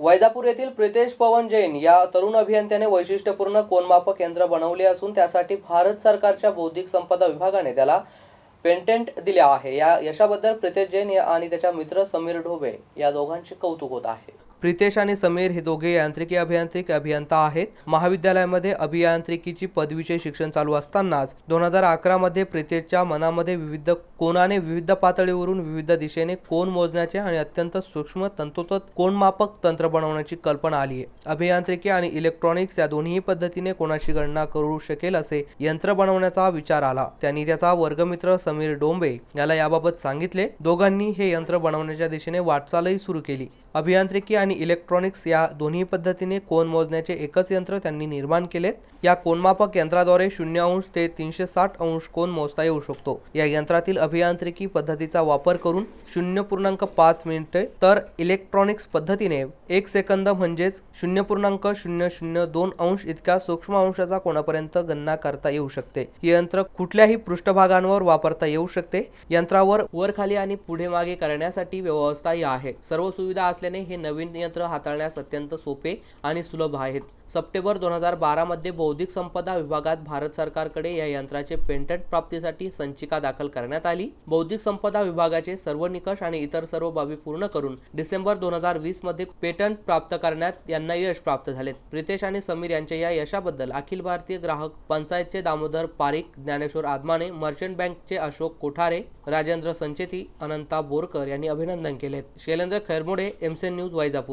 वैजापूर येथील प्रितेश पवन जैन या तरुण अभियंत्याने वैशिष्ट्यपूर्ण कोनमापक यंत्र बनवले असून त्यासाठी भारत सरकारच्या बौद्धिक संपदा विभागाने त्याला पेंटेंट दिले आहे या यशाबद्दल प्रितेश जैन आणि त्याच्या मित्र समीर ढोबे या दोघांचे कौतुक होत आहे प्रितेश आणि समीर हे दोघे यांत्रिकी अभियांत्रिकी अभियंता आहेत महाविद्यालयामध्ये अभियांत्रिकीची पदवीचे शिक्षण चालू असतानाच दोन हजार अकरा मध्ये प्रितेशच्या मनामध्ये विविध कोणाने विविध पातळीवरून विविध दिशेने कोण मोजण्याचे आणि अत्यंत सूक्ष्म तंतोतंत कोणमापक तंत्र बनवण्याची कल्पना आली आहे अभियांत्रिकी आणि इलेक्ट्रॉनिक्स या दोन्ही पद्धतीने कोणाची गणना करू शकेल असे यंत्र बनवण्याचा विचार आला त्यांनी त्याचा वर्गमित्र समीर डोंबे याला याबाबत सांगितले दोघांनी हे यंत्र बनवण्याच्या दिशेने वाटचालही सुरू केली अभियांत्रिकी आणि आणि इलेक्ट्रॉनिक्स या दोन्ही पद्धतीने कोन मोजण्याचे एकच यंत्र त्यांनी निर्माण केलेत या कोनमापक यंत्राद्वारे शून्य अंश ते तीनशे साठ अंश कोन मोजता येऊ शकतो या यंत्रातील अभियांत्रिकी पद्धतीचा वापर करून शून्य पूर्णांक पाच मिनिटे तर इलेक्ट्रॉनिक्स पद्धतीने एक सेकंद म्हणजेच शून्य पूर्णांक शून्य शून्य दोन अंश इतक्या सूक्ष्म अंशाचा कोणापर्यंत गणना करता येऊ शकते हे यंत्र कुठल्याही पृष्ठभागांवर वापरता येऊ शकते यंत्रावर वर खाली आणि पुढे मागे करण्यासाठी व्यवस्था आहे सर्व सुविधा असल्याने हे नवीन यंत्र हाताळण्यास अत्यंत सोपे आणि सुलभ आहेत सप्टेंबर दोन हजार बारामध्ये बौद्धिक संपदा विभागात भारत सरकारकडे या यंत्राचे पेटंट प्राप्तीसाठी संचिका दाखल करण्यात आली बौद्धिक संपदा विभागाचे सर्व निकष आणि इतर सर्व बाबी पूर्ण करून डिसेंबर दोन हजार वीस मध्ये पेटंट प्राप्त करण्यात यांना यश प्राप्त झाले प्रितेश आणि समीर यांच्या या यशाबद्दल अखिल भारतीय ग्राहक पंचायतचे दामोदर पारिक ज्ञानेश्वर आदमाने मर्चंट बँकचे अशोक कोठारे राजेंद्र संचेती अनंता बोरकर यांनी अभिनंदन केले शैलेंद्र खैरमोडे एमसीएन न्यूज वैजापूर